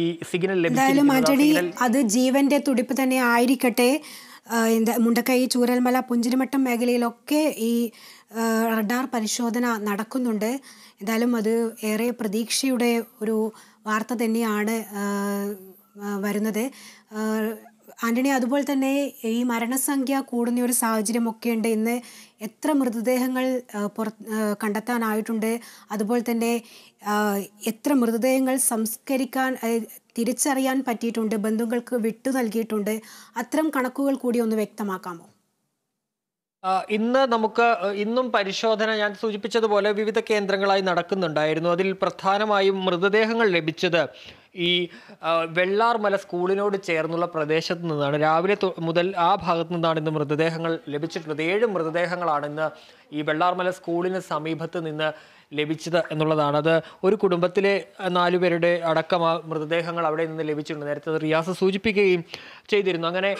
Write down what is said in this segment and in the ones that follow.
ഈ സിഗ്നൽ എന്തായാലും ആന്റണി അത് ജീവന്റെ തുടിപ്പ് തന്നെ ആയിരിക്കട്ടെ എന്താ മുണ്ടക്കൈ ചൂരൽമല പുഞ്ചിരിമട്ടം മേഖലയിലൊക്കെ ഈ റഡാർ പരിശോധന നടക്കുന്നുണ്ട് എന്തായാലും അത് ഏറെ പ്രതീക്ഷയുടെ ഒരു വാർത്ത തന്നെയാണ് വരുന്നത് ആന്റണി അതുപോലെ തന്നെ ഈ മരണസംഖ്യ കൂടുന്ന ഒരു സാഹചര്യമൊക്കെ ഉണ്ട് ഇന്ന് എത്ര മൃതദേഹങ്ങൾ പുറ കണ്ടെത്താനായിട്ടുണ്ട് അതുപോലെ തന്നെ എത്ര മൃതദേഹങ്ങൾ സംസ്കരിക്കാൻ തിരിച്ചറിയാൻ പറ്റിയിട്ടുണ്ട് ബന്ധുക്കൾക്ക് വിട്ടു നൽകിയിട്ടുണ്ട് അത്തരം കണക്കുകൾ കൂടി ഒന്ന് വ്യക്തമാക്കാമോ ഇന്ന് നമുക്ക് ഇന്നും പരിശോധന ഞാൻ സൂചിപ്പിച്ചതുപോലെ വിവിധ കേന്ദ്രങ്ങളായി നടക്കുന്നുണ്ടായിരുന്നു അതിൽ പ്രധാനമായും മൃതദേഹങ്ങൾ ലഭിച്ചത് ഈ വെള്ളാർമല സ്കൂളിനോട് ചേർന്നുള്ള പ്രദേശത്ത് നിന്നാണ് രാവിലെ മുതൽ ആ ഭാഗത്തു നിന്നാണ് ഇന്ന് മൃതദേഹങ്ങൾ ലഭിച്ചിട്ടുള്ളത് ഏഴ് മൃതദേഹങ്ങളാണ് ഇന്ന് ഈ വെള്ളാർമല സ്കൂളിന് സമീപത്ത് നിന്ന് ലഭിച്ചത് എന്നുള്ളതാണ് അത് ഒരു കുടുംബത്തിലെ നാലുപേരുടെ അടക്കം ആ മൃതദേഹങ്ങൾ അവിടെ നിന്ന് ലഭിച്ചിട്ടുണ്ട് നേരത്തെ റിയാസ് സൂചിപ്പിക്കുകയും ചെയ്തിരുന്നു അങ്ങനെ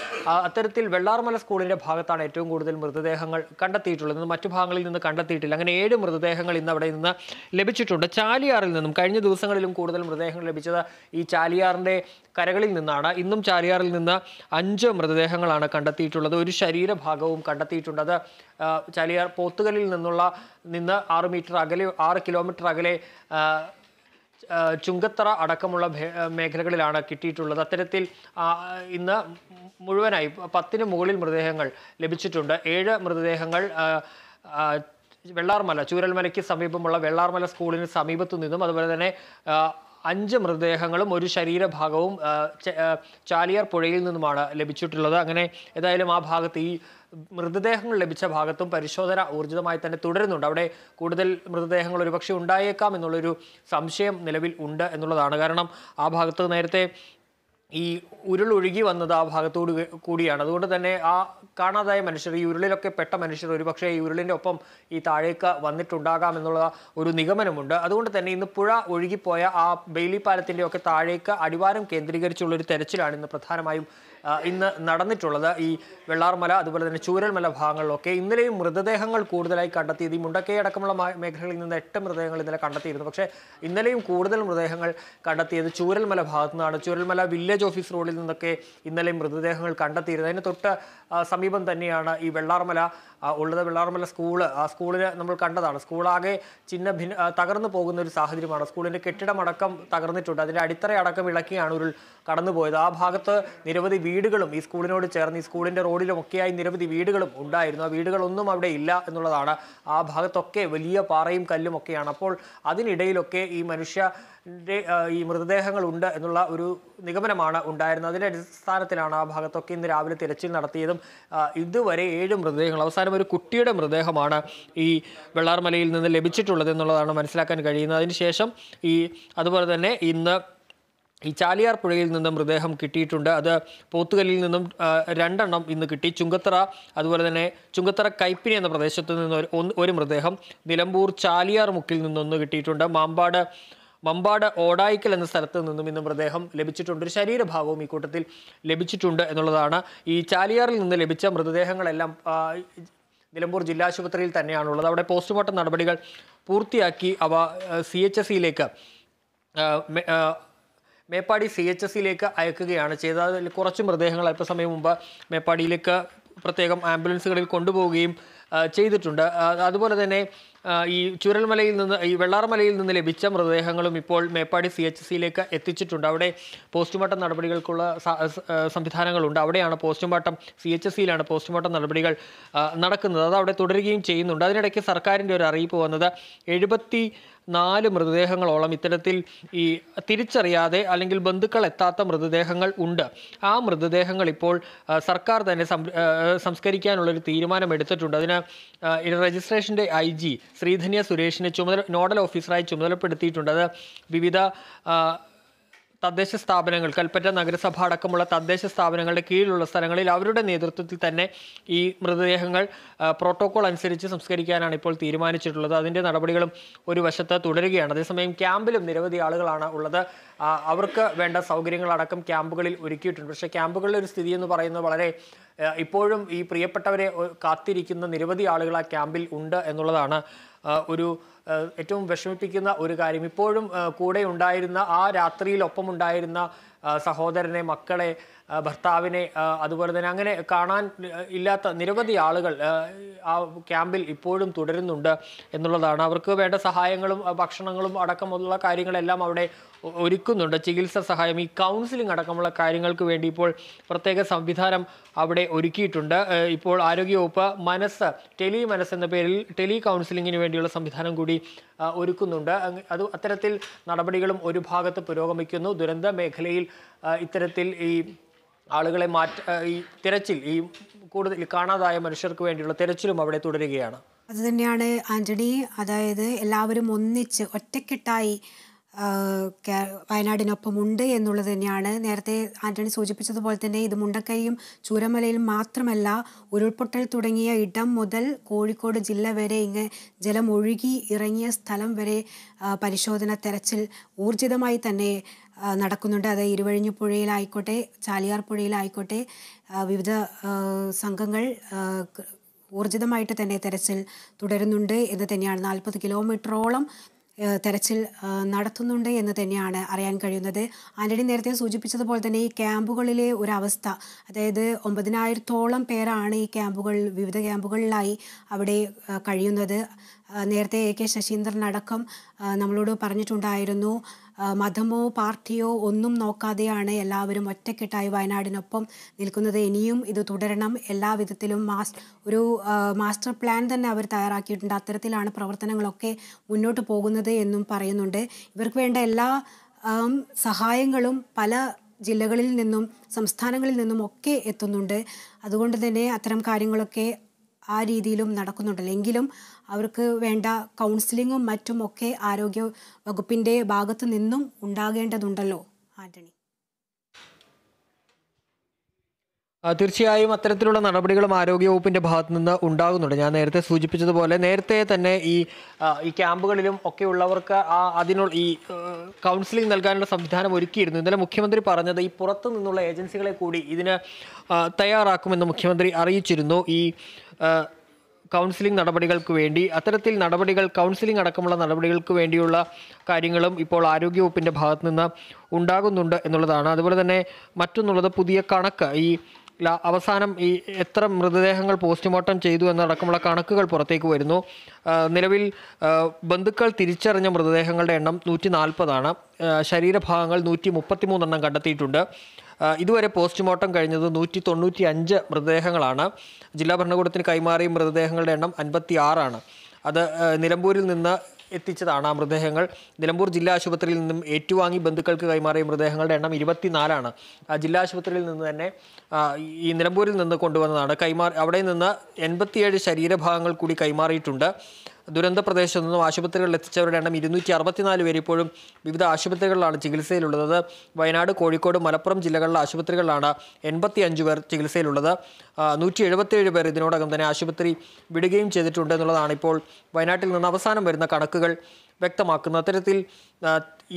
അത്തരത്തിൽ വെള്ളാർമല സ്കൂളിന്റെ ഭാഗത്താണ് ഏറ്റവും കൂടുതൽ മൃതദേഹങ്ങൾ കണ്ടെത്തിയിട്ടുള്ളത് മറ്റു ഭാഗങ്ങളിൽ നിന്ന് കണ്ടെത്തിയിട്ടില്ല അങ്ങനെ ഏഴ് മൃതദേഹങ്ങൾ ഇന്ന് അവിടെ നിന്ന് ലഭിച്ചിട്ടുണ്ട് ചാലിയാറിൽ നിന്നും കഴിഞ്ഞ ദിവസങ്ങളിലും കൂടുതൽ മൃതദേഹങ്ങൾ ലഭിച്ചത് ഈ ചാലിയാറിൻ്റെ കരകളിൽ നിന്നാണ് ഇന്നും ചാലിയാറിൽ നിന്ന് അഞ്ച് മൃതദേഹങ്ങളാണ് കണ്ടെത്തിയിട്ടുള്ളത് ഒരു ശരീരഭാഗവും കണ്ടെത്തിയിട്ടുണ്ട് അത് ചാലിയാർ പോത്തുകലിൽ നിന്നുള്ള നിന്ന് ആറ് മീറ്റർ അകലെ ആറ് കിലോമീറ്റർ അകലെ ചുങ്കത്തറ അടക്കമുള്ള മേഖലകളിലാണ് കിട്ടിയിട്ടുള്ളത് അത്തരത്തിൽ ഇന്ന് മുഴുവനായി പത്തിന് മുകളിൽ മൃതദേഹങ്ങൾ ലഭിച്ചിട്ടുണ്ട് ഏഴ് മൃതദേഹങ്ങൾ വെള്ളാർമല ചൂരൽമലയ്ക്ക് സമീപമുള്ള വെള്ളാർമല സ്കൂളിന് സമീപത്തു നിന്നും അതുപോലെ തന്നെ അഞ്ച് മൃതദേഹങ്ങളും ഒരു ശരീരഭാഗവും ചാലിയാർ പുഴയിൽ നിന്നുമാണ് ലഭിച്ചിട്ടുള്ളത് അങ്ങനെ ഏതായാലും ആ ഭാഗത്ത് ഈ മൃതദേഹങ്ങൾ ലഭിച്ച ഭാഗത്തും പരിശോധന ഊർജിതമായി തന്നെ തുടരുന്നുണ്ട് അവിടെ കൂടുതൽ മൃതദേഹങ്ങൾ ഒരുപക്ഷെ ഉണ്ടായേക്കാം എന്നുള്ളൊരു സംശയം നിലവിൽ ഉണ്ട് എന്നുള്ളതാണ് കാരണം ആ ഭാഗത്ത് നേരത്തെ ഈ ഉരുളൊഴുകി വന്നത് ആ ഭാഗത്തോട് കൂടിയാണ് അതുകൊണ്ട് തന്നെ ആ കാണാതായ മനുഷ്യർ ഈ ഉരുളിലൊക്കെ പെട്ട മനുഷ്യർ ഒരുപക്ഷേ ഈ ഉരുളിൻ്റെ ഒപ്പം ഈ താഴേക്ക് വന്നിട്ടുണ്ടാകാം എന്നുള്ള ഒരു നിഗമനമുണ്ട് അതുകൊണ്ട് തന്നെ ഇന്ന് പുഴ ഒഴുകിപ്പോയ ആ ബെയിലി ഒക്കെ താഴേക്ക് അടിവാരം കേന്ദ്രീകരിച്ചുള്ളൊരു തെരച്ചിലാണ് ഇന്ന് പ്രധാനമായും ഇന്ന് നടന്നിട്ടുള്ളത് ഈ വെള്ളാർമല അതുപോലെ തന്നെ ചൂരൽമല ഭാഗങ്ങളിലൊക്കെ ഇന്നലെയും മൃതദേഹങ്ങൾ കൂടുതലായി കണ്ടെത്തിയത് ഈ മുണ്ടക്കയടക്കമുള്ള മേഖലകളിൽ നിന്ന് എട്ട് മൃതദേഹങ്ങൾ ഇന്നലെ കണ്ടെത്തിയിരുന്നു പക്ഷേ ഇന്നലെയും കൂടുതൽ മൃതദേഹങ്ങൾ കണ്ടെത്തിയത് ചൂരൽമല ഭാഗത്തു നിന്നാണ് ചൂരൽമല വില്ലേജ് വില്ലേജ് ഓഫീസ് റോഡിൽ നിന്നൊക്കെ ഇന്നലെ മൃതദേഹങ്ങൾ കണ്ടെത്തിയിരുന്നത് അതിന് തൊട്ട് സമീപം തന്നെയാണ് ഈ വെള്ളാർമല ഉള്ളത് വെള്ളാർമല സ്കൂള് ആ സ്കൂളിന് നമ്മൾ കണ്ടതാണ് സ്കൂളാകെ ചിന്ന ഭിന്ന തകർന്നു പോകുന്ന ഒരു സാഹചര്യമാണ് സ്കൂളിൻ്റെ കെട്ടിടമടക്കം തകർന്നിട്ടുണ്ട് അതിൻ്റെ അടിത്തറ അടക്കം ഇളക്കിയാണ് ഉരുൾ കടന്നുപോയത് ആ ഭാഗത്ത് നിരവധി വീടുകളും ഈ സ്കൂളിനോട് ചേർന്ന് ഈ സ്കൂളിൻ്റെ റോഡിലുമൊക്കെയായി നിരവധി വീടുകളും ഉണ്ടായിരുന്നു ആ വീടുകളൊന്നും അവിടെ ഇല്ല എന്നുള്ളതാണ് ആ ഭാഗത്തൊക്കെ വലിയ പാറയും കല്ലും ഒക്കെയാണ് അപ്പോൾ അതിനിടയിലൊക്കെ ഈ മനുഷ്യൻ്റെ ഈ മൃതദേഹങ്ങളുണ്ട് എന്നുള്ള ഒരു നിഗമനമാണ് മൃതദേഹമാണ് ഉണ്ടായിരുന്നത് അതിൻ്റെ അടിസ്ഥാനത്തിലാണ് ആ ഭാഗത്തൊക്കെ ഇന്ന് രാവിലെ തിരച്ചിൽ നടത്തിയതും ഇതുവരെ ഏഴ് മൃതദേഹങ്ങൾ അവസാനം ഒരു കുട്ടിയുടെ മൃതദേഹമാണ് ഈ വെള്ളാർമലയിൽ നിന്ന് ലഭിച്ചിട്ടുള്ളത് എന്നുള്ളതാണ് മനസ്സിലാക്കാൻ കഴിയുന്നത് അതിനുശേഷം ഈ അതുപോലെ തന്നെ ഇന്ന് ഈ ചാലിയാർ പുഴയിൽ നിന്നും മൃതദേഹം കിട്ടിയിട്ടുണ്ട് അത് പോത്തുകല്ലിൽ നിന്നും രണ്ടെണ്ണം ഇന്ന് കിട്ടി ചുങ്കത്തറ അതുപോലെ തന്നെ ചുങ്കത്തറ കൈപ്പിനി എന്ന പ്രദേശത്തു നിന്ന് ഒരു ഒരു മൃതദേഹം നിലമ്പൂർ ചാലിയാർ മുക്കിൽ നിന്നൊന്ന് കിട്ടിയിട്ടുണ്ട് മാമ്പാട് മമ്പാട് ഓടായിക്കൽ എന്ന സ്ഥലത്ത് നിന്നും ഇന്നും മൃതദേഹം ലഭിച്ചിട്ടുണ്ട് ഒരു ശരീരഭാഗവും ഈ കൂട്ടത്തിൽ ലഭിച്ചിട്ടുണ്ട് എന്നുള്ളതാണ് ഈ ചാലിയാറിൽ നിന്ന് ലഭിച്ച മൃതദേഹങ്ങളെല്ലാം നിലമ്പൂർ ജില്ലാശുപത്രിയിൽ ആശുപത്രിയിൽ തന്നെയാണുള്ളത് അവിടെ പോസ്റ്റ്മോർട്ടം നടപടികൾ പൂർത്തിയാക്കി അവ സി എച്ച് എസ് സിയിലേക്ക് മേപ്പാടി സി എച്ച് എസ് സിയിലേക്ക് അയക്കുകയാണ് ചെയ്ത കുറച്ച് മൃതദേഹങ്ങൾ അല്പസമയം മുമ്പ് മേപ്പാടിയിലേക്ക് പ്രത്യേകം ആംബുലൻസുകളിൽ കൊണ്ടുപോവുകയും ചെയ്തിട്ടുണ്ട് അതുപോലെ തന്നെ ഈ ചുരൽമലയിൽ നിന്ന് ഈ വെള്ളാർമലയിൽ നിന്ന് ലഭിച്ച മൃതദേഹങ്ങളും ഇപ്പോൾ മേപ്പാടി സി എച്ച് സിയിലേക്ക് എത്തിച്ചിട്ടുണ്ട് അവിടെ പോസ്റ്റ്മോർട്ടം നടപടികൾക്കുള്ള സംവിധാനങ്ങളുണ്ട് അവിടെയാണ് പോസ്റ്റ്മോർട്ടം സി എച്ച് സിയിലാണ് പോസ്റ്റ്മോർട്ടം നടപടികൾ നടക്കുന്നത് അത് അവിടെ തുടരുകയും ചെയ്യുന്നുണ്ട് അതിനിടയ്ക്ക് സർക്കാരിൻ്റെ ഒരു അറിയിപ്പ് വന്നത് എഴുപത്തി നാല് മൃതദേഹങ്ങളോളം ഇത്തരത്തിൽ ഈ തിരിച്ചറിയാതെ അല്ലെങ്കിൽ ബന്ധുക്കൾ എത്താത്ത മൃതദേഹങ്ങൾ ഉണ്ട് ആ മൃതദേഹങ്ങൾ ഇപ്പോൾ സർക്കാർ തന്നെ സംസ്കരിക്കാനുള്ളൊരു തീരുമാനം എടുത്തിട്ടുണ്ട് അതിന് രജിസ്ട്രേഷൻ്റെ ഐ ജി ശ്രീധന്യ സുരേഷിനെ ചുമതല നോഡൽ ഓഫീസറായി ചുമതലപ്പെടുത്തിയിട്ടുണ്ട് അത് വിവിധ തദ്ദേശ സ്ഥാപനങ്ങൾ കൽപ്പറ്റ നഗരസഭ അടക്കമുള്ള തദ്ദേശ സ്ഥാപനങ്ങളുടെ കീഴിലുള്ള സ്ഥലങ്ങളിൽ അവരുടെ നേതൃത്വത്തിൽ തന്നെ ഈ മൃതദേഹങ്ങൾ പ്രോട്ടോകോൾ അനുസരിച്ച് സംസ്കരിക്കാനാണ് ഇപ്പോൾ തീരുമാനിച്ചിട്ടുള്ളത് അതിൻ്റെ നടപടികളും ഒരു വശത്ത് തുടരുകയാണ് അതേസമയം ക്യാമ്പിലും നിരവധി ആളുകളാണ് ഉള്ളത് അവർക്ക് വേണ്ട സൗകര്യങ്ങളടക്കം ക്യാമ്പുകളിൽ ഒരുക്കിയിട്ടുണ്ട് പക്ഷേ ക്യാമ്പുകളിലെ ഒരു സ്ഥിതി എന്ന് പറയുന്നത് വളരെ ഇപ്പോഴും ഈ പ്രിയപ്പെട്ടവരെ കാത്തിരിക്കുന്ന നിരവധി ആളുകൾ ആ ക്യാമ്പിൽ ഉണ്ട് എന്നുള്ളതാണ് ഒരു ഏറ്റവും വിഷമിപ്പിക്കുന്ന ഒരു കാര്യം ഇപ്പോഴും കൂടെ ഉണ്ടായിരുന്ന ആ രാത്രിയിൽ ഒപ്പം ഉണ്ടായിരുന്ന സഹോദരനെ മക്കളെ ഭർത്താവിനെ അതുപോലെ തന്നെ അങ്ങനെ കാണാൻ ഇല്ലാത്ത നിരവധി ആളുകൾ ആ ക്യാമ്പിൽ ഇപ്പോഴും തുടരുന്നുണ്ട് എന്നുള്ളതാണ് അവർക്ക് വേണ്ട സഹായങ്ങളും ഭക്ഷണങ്ങളും അടക്കമുള്ള കാര്യങ്ങളെല്ലാം അവിടെ ഒരുക്കുന്നുണ്ട് ചികിത്സ സഹായം ഈ കൗൺസിലിംഗ് അടക്കമുള്ള കാര്യങ്ങൾക്ക് വേണ്ടി ഇപ്പോൾ പ്രത്യേക സംവിധാനം അവിടെ ഒരുക്കിയിട്ടുണ്ട് ഇപ്പോൾ ആരോഗ്യവകുപ്പ് മനസ്സ് ടെലി മനസ്സ് എന്ന പേരിൽ ടെലി കൗൺസിലിങ്ങിന് വേണ്ടിയുള്ള സംവിധാനം കൂടി ഒരുക്കുന്നുണ്ട് അത് അത്തരത്തിൽ നടപടികളും ഒരു ഭാഗത്ത് പുരോഗമിക്കുന്നു ദുരന്ത മേഖലയിൽ ഇത്തരത്തിൽ ഈ ആളുകളെ മാറ്റ ഈ തിരച്ചിൽ ഈ കൂടുതൽ കാണാതായ മനുഷ്യർക്ക് വേണ്ടിയുള്ള തിരച്ചിലും അവിടെ തുടരുകയാണ് അതുതന്നെയാണ് ആന്റണി അതായത് എല്ലാവരും ഒന്നിച്ച് ഒറ്റക്കെട്ടായി വയനാടിനൊപ്പമുണ്ട് എന്നുള്ളത് തന്നെയാണ് നേരത്തെ ആന്റണി സൂചിപ്പിച്ചതുപോലെ തന്നെ ഇത് മുണ്ടക്കൈയും ചൂരമലയിലും മാത്രമല്ല ഉരുൾപൊട്ടൽ തുടങ്ങിയ ഇടം മുതൽ കോഴിക്കോട് ജില്ല വരെ ഇങ്ങ് ജലം ഒഴുകി ഇറങ്ങിയ സ്ഥലം വരെ പരിശോധന തെരച്ചിൽ ഊർജിതമായി തന്നെ നടക്കുന്നുണ്ട് അത് ഇരുവഴിഞ്ഞു പുഴയിലായിക്കോട്ടെ ചാലിയാർ പുഴയിലായിക്കോട്ടെ വിവിധ സംഘങ്ങൾ ഊർജിതമായിട്ട് തന്നെ തെരച്ചിൽ തുടരുന്നുണ്ട് എന്ന് തന്നെയാണ് നാൽപ്പത് കിലോമീറ്ററോളം തെരച്ചിൽ നടത്തുന്നുണ്ട് എന്ന് തന്നെയാണ് അറിയാൻ കഴിയുന്നത് ആന്റണി നേരത്തെ സൂചിപ്പിച്ചതുപോലെ തന്നെ ഈ ക്യാമ്പുകളിലെ ഒരു അവസ്ഥ അതായത് ഒമ്പതിനായിരത്തോളം പേരാണ് ഈ ക്യാമ്പുകൾ വിവിധ ക്യാമ്പുകളിലായി അവിടെ കഴിയുന്നത് നേരത്തെ എ കെ ശശീന്ദ്രൻ അടക്കം നമ്മളോട് പറഞ്ഞിട്ടുണ്ടായിരുന്നു മതമോ പാർട്ടിയോ ഒന്നും നോക്കാതെയാണ് എല്ലാവരും ഒറ്റക്കെട്ടായി വയനാടിനൊപ്പം നിൽക്കുന്നത് ഇനിയും ഇത് തുടരണം എല്ലാ വിധത്തിലും മാസ് ഒരു മാസ്റ്റർ പ്ലാൻ തന്നെ അവർ തയ്യാറാക്കിയിട്ടുണ്ട് അത്തരത്തിലാണ് പ്രവർത്തനങ്ങളൊക്കെ മുന്നോട്ട് പോകുന്നത് എന്നും പറയുന്നുണ്ട് ഇവർക്ക് വേണ്ട എല്ലാ സഹായങ്ങളും പല ജില്ലകളിൽ നിന്നും സംസ്ഥാനങ്ങളിൽ നിന്നും ഒക്കെ എത്തുന്നുണ്ട് അതുകൊണ്ട് തന്നെ അത്തരം കാര്യങ്ങളൊക്കെ ആ രീതിയിലും നടക്കുന്നുണ്ടല്ലോ എങ്കിലും അവർക്ക് വേണ്ട കൗൺസിലിങ്ങും മറ്റുമൊക്കെ ആരോഗ്യ വകുപ്പിൻ്റെ ഭാഗത്തു നിന്നും ഉണ്ടാകേണ്ടതുണ്ടല്ലോ ആന്റണി തീർച്ചയായും അത്തരത്തിലുള്ള നടപടികളും ആരോഗ്യവകുപ്പിൻ്റെ ഭാഗത്തു നിന്ന് ഉണ്ടാകുന്നുണ്ട് ഞാൻ നേരത്തെ സൂചിപ്പിച്ചതുപോലെ നേരത്തെ തന്നെ ഈ ഈ ക്യാമ്പുകളിലും ഒക്കെ ഉള്ളവർക്ക് ആ അതിനുള്ള ഈ കൗൺസിലിംഗ് നൽകാനുള്ള സംവിധാനം ഒരുക്കിയിരുന്നു ഇന്നലെ മുഖ്യമന്ത്രി പറഞ്ഞത് ഈ പുറത്തു നിന്നുള്ള ഏജൻസികളെ കൂടി ഇതിന് തയ്യാറാക്കുമെന്ന് മുഖ്യമന്ത്രി അറിയിച്ചിരുന്നു ഈ കൗൺസിലിംഗ് നടപടികൾക്ക് വേണ്ടി അത്തരത്തിൽ നടപടികൾ കൗൺസിലിംഗ് അടക്കമുള്ള നടപടികൾക്ക് വേണ്ടിയുള്ള കാര്യങ്ങളും ഇപ്പോൾ ആരോഗ്യവകുപ്പിൻ്റെ ഭാഗത്തു നിന്ന് ഉണ്ടാകുന്നുണ്ട് എന്നുള്ളതാണ് അതുപോലെ തന്നെ മറ്റൊന്നുള്ളത് പുതിയ കണക്ക് ഈ അവസാനം ഈ എത്ര മൃതദേഹങ്ങൾ പോസ്റ്റ്മോർട്ടം ചെയ്തു എന്നടക്കമുള്ള കണക്കുകൾ പുറത്തേക്ക് വരുന്നു നിലവിൽ ബന്ധുക്കൾ തിരിച്ചറിഞ്ഞ മൃതദേഹങ്ങളുടെ എണ്ണം നൂറ്റി നാൽപ്പതാണ് ശരീരഭാഗങ്ങൾ നൂറ്റി മൂന്നെണ്ണം കണ്ടെത്തിയിട്ടുണ്ട് ഇതുവരെ പോസ്റ്റ്മോർട്ടം കഴിഞ്ഞത് നൂറ്റി തൊണ്ണൂറ്റി അഞ്ച് മൃതദേഹങ്ങളാണ് ജില്ലാ ഭരണകൂടത്തിന് കൈമാറിയ മൃതദേഹങ്ങളുടെ എണ്ണം അൻപത്തി ആറാണ് അത് നിലമ്പൂരിൽ നിന്ന് എത്തിച്ചതാണ് ആ മൃതദേഹങ്ങൾ നിലമ്പൂർ ജില്ലാ ആശുപത്രിയിൽ നിന്നും ഏറ്റുവാങ്ങി ബന്ധുക്കൾക്ക് കൈമാറിയ മൃതദേഹങ്ങളുടെ എണ്ണം ഇരുപത്തിനാലാണ് ജില്ലാ ആശുപത്രിയിൽ നിന്ന് തന്നെ ഈ നിലമ്പൂരിൽ നിന്ന് കൊണ്ടുവന്നതാണ് കൈമാറി അവിടെ നിന്ന് എൺപത്തിയേഴ് ശരീരഭാഗങ്ങൾ കൂടി കൈമാറിയിട്ടുണ്ട് ദുരന്ത പ്രദേശത്തു നിന്നും ആശുപത്രികളിൽ എത്തിച്ചവരുടെ എണ്ണം ഇരുന്നൂറ്റി അറുപത്തിനാല് പേർ ഇപ്പോഴും വിവിധ ആശുപത്രികളിലാണ് ചികിത്സയിലുള്ളത് വയനാട് കോഴിക്കോട് മലപ്പുറം ജില്ലകളിലെ ആശുപത്രികളിലാണ് എൺപത്തി അഞ്ച് പേർ ചികിത്സയിലുള്ളത് നൂറ്റി എഴുപത്തിയേഴ് പേർ ഇതിനോടകം തന്നെ ആശുപത്രി വിടുകയും ചെയ്തിട്ടുണ്ട് എന്നുള്ളതാണ് ഇപ്പോൾ വയനാട്ടിൽ നിന്ന് അവസാനം വരുന്ന കണക്കുകൾ വ്യക്തമാക്കുന്നു അത്തരത്തിൽ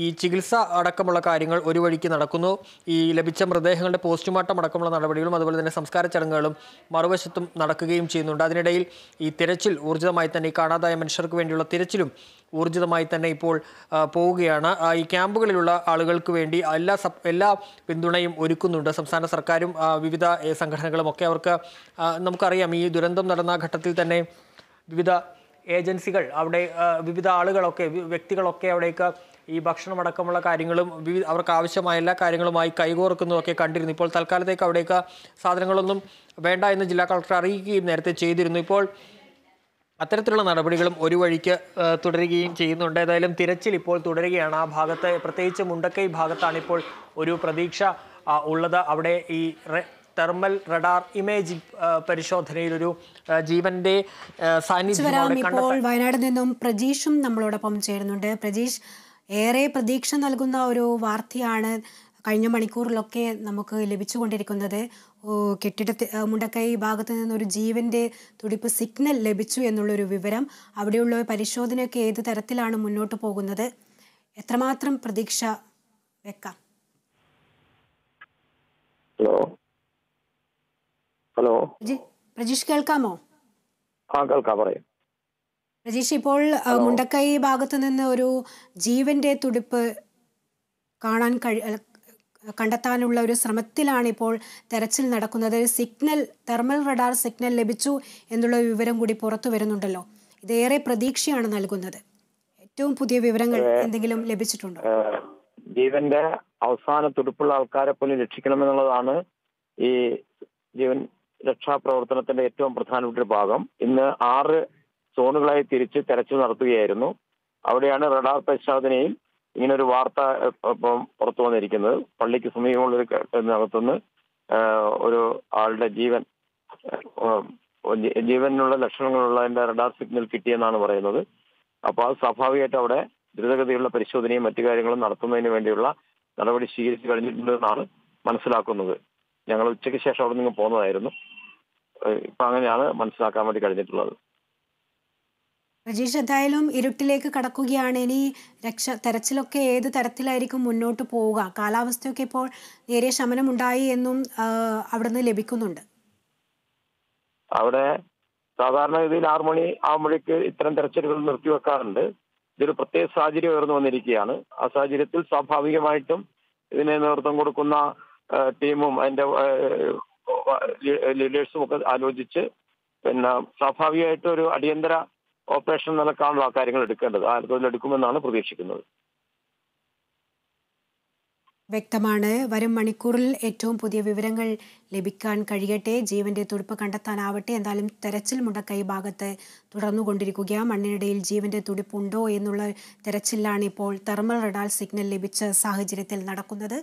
ഈ ചികിത്സ അടക്കമുള്ള കാര്യങ്ങൾ ഒരു വഴിക്ക് നടക്കുന്നു ഈ ലഭിച്ച മൃതദേഹങ്ങളുടെ പോസ്റ്റ്മോർട്ടം അടക്കമുള്ള നടപടികളും അതുപോലെ തന്നെ സംസ്കാര ചടങ്ങുകളും മറുവശത്തും നടക്കുകയും ചെയ്യുന്നുണ്ട് അതിനിടയിൽ ഈ തിരച്ചിൽ ഊർജിതമായി തന്നെ കാണാതായ മനുഷ്യർക്ക് വേണ്ടിയുള്ള തിരച്ചിലും ഊർജിതമായി തന്നെ ഇപ്പോൾ പോവുകയാണ് ഈ ക്യാമ്പുകളിലുള്ള ആളുകൾക്ക് വേണ്ടി എല്ലാ എല്ലാ പിന്തുണയും ഒരുക്കുന്നുണ്ട് സംസ്ഥാന സർക്കാരും വിവിധ സംഘടനകളും ഒക്കെ അവർക്ക് നമുക്കറിയാം ഈ ദുരന്തം നടന്ന ഘട്ടത്തിൽ തന്നെ വിവിധ ഏജൻസികൾ അവിടെ വിവിധ ആളുകളൊക്കെ വ്യക്തികളൊക്കെ അവിടേക്ക് ഈ ഭക്ഷണമടക്കമുള്ള കാര്യങ്ങളും വിവിധ അവർക്ക് ആവശ്യമായ എല്ലാ കാര്യങ്ങളുമായി കൈകോർക്കുന്നതൊക്കെ കണ്ടിരുന്നു ഇപ്പോൾ തൽക്കാലത്തേക്ക് അവിടേക്ക് സാധനങ്ങളൊന്നും വേണ്ട എന്ന് ജില്ലാ കളക്ടർ അറിയിക്കുകയും നേരത്തെ ചെയ്തിരുന്നു ഇപ്പോൾ അത്തരത്തിലുള്ള നടപടികളും ഒരു വഴിക്ക് തുടരുകയും ചെയ്യുന്നുണ്ട് ഏതായാലും തിരച്ചിൽ ഇപ്പോൾ തുടരുകയാണ് ആ ഭാഗത്ത് പ്രത്യേകിച്ച് മുണ്ടക്കൈ ഭാഗത്താണ് ഇപ്പോൾ ഒരു പ്രതീക്ഷ ഉള്ളത് അവിടെ ഈ തെർമൽ റഡാർ ഇമേജ് പരിശോധനയിൽ ഒരു ജീവന്റെ സാന്നിധ്യം ഇപ്പോൾ വയനാട് നിന്നും പ്രജീഷും നമ്മളോടൊപ്പം ചേരുന്നുണ്ട് പ്രജീഷ് ഏറെ പ്രതീക്ഷ നൽകുന്ന ഒരു വാർത്തയാണ് കഴിഞ്ഞ മണിക്കൂറിലൊക്കെ നമുക്ക് ലഭിച്ചുകൊണ്ടിരിക്കുന്നത് കെട്ടിടത്തി മുണ്ടക്കൈ ഭാഗത്ത് നിന്നൊരു ജീവന്റെ തുടിപ്പ് സിഗ്നൽ ലഭിച്ചു എന്നുള്ളൊരു വിവരം അവിടെയുള്ള പരിശോധനയൊക്കെ ഏത് തരത്തിലാണ് മുന്നോട്ട് പോകുന്നത് എത്രമാത്രം പ്രതീക്ഷ വെക്കാം ഹലോ ഹലോ പ്രജീഷ് കേൾക്കാമോ ആ കേൾക്കാം പറയാം പ്രജീഷ് ഇപ്പോൾ മുണ്ടക്കൈ ഭാഗത്ത് നിന്ന് ഒരു ജീവന്റെ തുടിപ്പ് കാണാൻ കഴി കണ്ടെത്താനുള്ള ഒരു ശ്രമത്തിലാണ് ഇപ്പോൾ തെരച്ചിൽ നടക്കുന്നത് സിഗ്നൽ തെർമൽ റഡാർ സിഗ്നൽ ലഭിച്ചു എന്നുള്ള വിവരം കൂടി പുറത്തു വരുന്നുണ്ടല്ലോ ഇതേറെ പ്രതീക്ഷയാണ് നൽകുന്നത് ഏറ്റവും പുതിയ വിവരങ്ങൾ എന്തെങ്കിലും ലഭിച്ചിട്ടുണ്ടോ ജീവന്റെ അവസാന തുടിപ്പുള്ള ആൾക്കാരെ പോലും രക്ഷിക്കണമെന്നുള്ളതാണ് ഈ ജീവൻ രക്ഷാപ്രവർത്തനത്തിന്റെ ഏറ്റവും പ്രധാനപ്പെട്ട ഒരു ഭാഗം ഇന്ന് ആറ് സോണുകളായി തിരിച്ച് തെരച്ചിൽ നടത്തുകയായിരുന്നു അവിടെയാണ് റഡാർ പരിശോധനയും ഇങ്ങനെ ഒരു വാർത്ത പുറത്തു വന്നിരിക്കുന്നത് പള്ളിക്ക് സമീപമുള്ള ഒരു നടത്തുന്ന ഒരു ആളുടെ ജീവൻ ജീവനുള്ള ലക്ഷണങ്ങളുള്ള അതിന്റെ റഡാർ സിഗ്നൽ കിട്ടിയെന്നാണ് പറയുന്നത് അപ്പോൾ അത് സ്വാഭാവികമായിട്ട് അവിടെ ദ്രുതഗതിയുള്ള പരിശോധനയും മറ്റു കാര്യങ്ങളും നടത്തുന്നതിന് വേണ്ടിയുള്ള നടപടി സ്വീകരിച്ചു കഴിഞ്ഞിട്ടുണ്ടെന്നാണ് മനസ്സിലാക്കുന്നത് ഞങ്ങൾ ഉച്ചയ്ക്ക് ശേഷം അവിടെ നിന്ന് പോന്നതായിരുന്നു ഇപ്പൊ അങ്ങനെയാണ് മനസ്സിലാക്കാൻ വേണ്ടി കഴിഞ്ഞിട്ടുള്ളത് രജീഷ് എന്തായാലും ഇരുട്ടിലേക്ക് കടക്കുകയാണ് ഇനി രക്ഷ തെരച്ചിലൊക്കെ ഏത് തരത്തിലായിരിക്കും മുന്നോട്ട് പോവുക കാലാവസ്ഥയൊക്കെ ഇപ്പോൾ നേരിയ ശമനം ഉണ്ടായി എന്നും അവിടുന്ന് ലഭിക്കുന്നുണ്ട് അവിടെ സാധാരണ സാധാരണഗതിയിൽ ആറു മണി ആവുമ്പോഴേക്ക് ഇത്തരം തെരച്ചിലുകൾ നിർത്തിവെക്കാറുണ്ട് ഇതൊരു പ്രത്യേക സാഹചര്യം ഉയർന്നു വന്നിരിക്കുകയാണ് ആ സാഹചര്യത്തിൽ സ്വാഭാവികമായിട്ടും ഇതിനെ നേതൃത്വം കൊടുക്കുന്ന ടീമും അതിന്റെ ലീഡേഴ്സും ഒക്കെ ആലോചിച്ച് പിന്നെ സ്വാഭാവികമായിട്ട് ഒരു അടിയന്തര ഓപ്പറേഷൻ നിലക്കാണല്ലോ ആ കാര്യങ്ങൾ എടുക്കേണ്ടത് ആലപ്പുഴയിൽ എടുക്കുമെന്നാണ് പ്രതീക്ഷിക്കുന്നത് വ്യക്തമാണ് വരും മണിക്കൂറിൽ ഏറ്റവും പുതിയ വിവരങ്ങൾ ലഭിക്കാൻ കഴിയട്ടെ ജീവന്റെ തുടിപ്പ് കണ്ടെത്താനാവട്ടെ എന്തായാലും തെരച്ചിൽ മുണ്ടക്കൈ ഭാഗത്ത് തുടർന്നുകൊണ്ടിരിക്കുകയാണ് മണ്ണിനിടയിൽ ജീവന്റെ തുടിപ്പുണ്ടോ എന്നുള്ള തെരച്ചിലാണ് ഇപ്പോൾ തെർമൽ റഡാൽ സിഗ്നൽ ലഭിച്ച സാഹചര്യത്തിൽ നടക്കുന്നത്